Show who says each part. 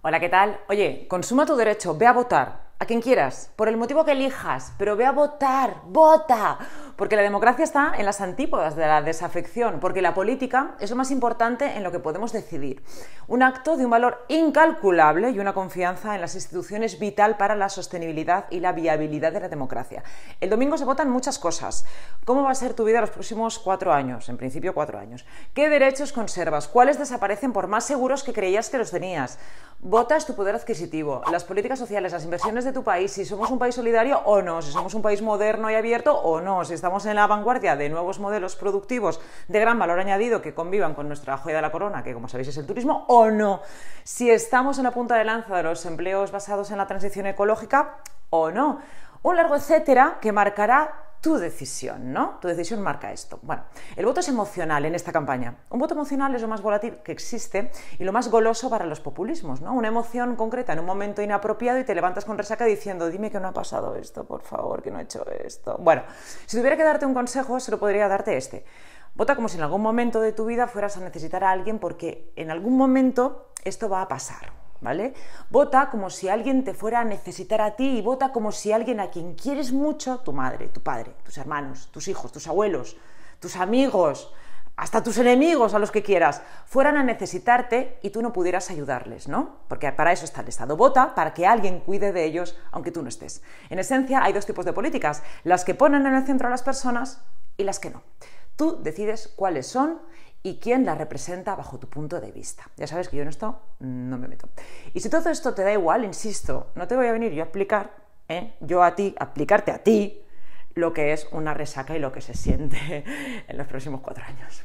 Speaker 1: Hola, ¿qué tal? Oye, consuma tu derecho, ve a votar. A quien quieras, por el motivo que elijas, pero ve a votar, vota. Porque la democracia está en las antípodas de la desafección, porque la política es lo más importante en lo que podemos decidir. Un acto de un valor incalculable y una confianza en las instituciones vital para la sostenibilidad y la viabilidad de la democracia. El domingo se votan muchas cosas. ¿Cómo va a ser tu vida los próximos cuatro años? En principio cuatro años. ¿Qué derechos conservas? ¿Cuáles desaparecen por más seguros que creías que los tenías? ¿Votas tu poder adquisitivo? ¿Las políticas sociales? ¿Las inversiones de tu país? ¿Si somos un país solidario o no? ¿Si somos un país moderno y abierto o no? ¿Si está estamos en la vanguardia de nuevos modelos productivos de gran valor añadido que convivan con nuestra joya de la corona, que como sabéis es el turismo, o no. Si estamos en la punta de lanza de los empleos basados en la transición ecológica, o no. Un largo etcétera que marcará tu decisión, ¿no? Tu decisión marca esto. Bueno, el voto es emocional en esta campaña. Un voto emocional es lo más volátil que existe y lo más goloso para los populismos, ¿no? Una emoción concreta en un momento inapropiado y te levantas con resaca diciendo, dime que no ha pasado esto, por favor, que no he hecho esto. Bueno, si tuviera que darte un consejo, se lo podría darte este. Vota como si en algún momento de tu vida fueras a necesitar a alguien porque en algún momento esto va a pasar. ¿vale? Vota como si alguien te fuera a necesitar a ti y vota como si alguien a quien quieres mucho, tu madre, tu padre, tus hermanos, tus hijos, tus abuelos, tus amigos, hasta tus enemigos, a los que quieras, fueran a necesitarte y tú no pudieras ayudarles, ¿no? Porque para eso está el Estado. Vota para que alguien cuide de ellos, aunque tú no estés. En esencia, hay dos tipos de políticas, las que ponen en el centro a las personas y las que no. Tú decides cuáles son y quién la representa bajo tu punto de vista. Ya sabes que yo en esto no me meto. Y si todo esto te da igual, insisto, no te voy a venir yo a explicar, ¿eh? yo a ti, a aplicarte a ti lo que es una resaca y lo que se siente en los próximos cuatro años.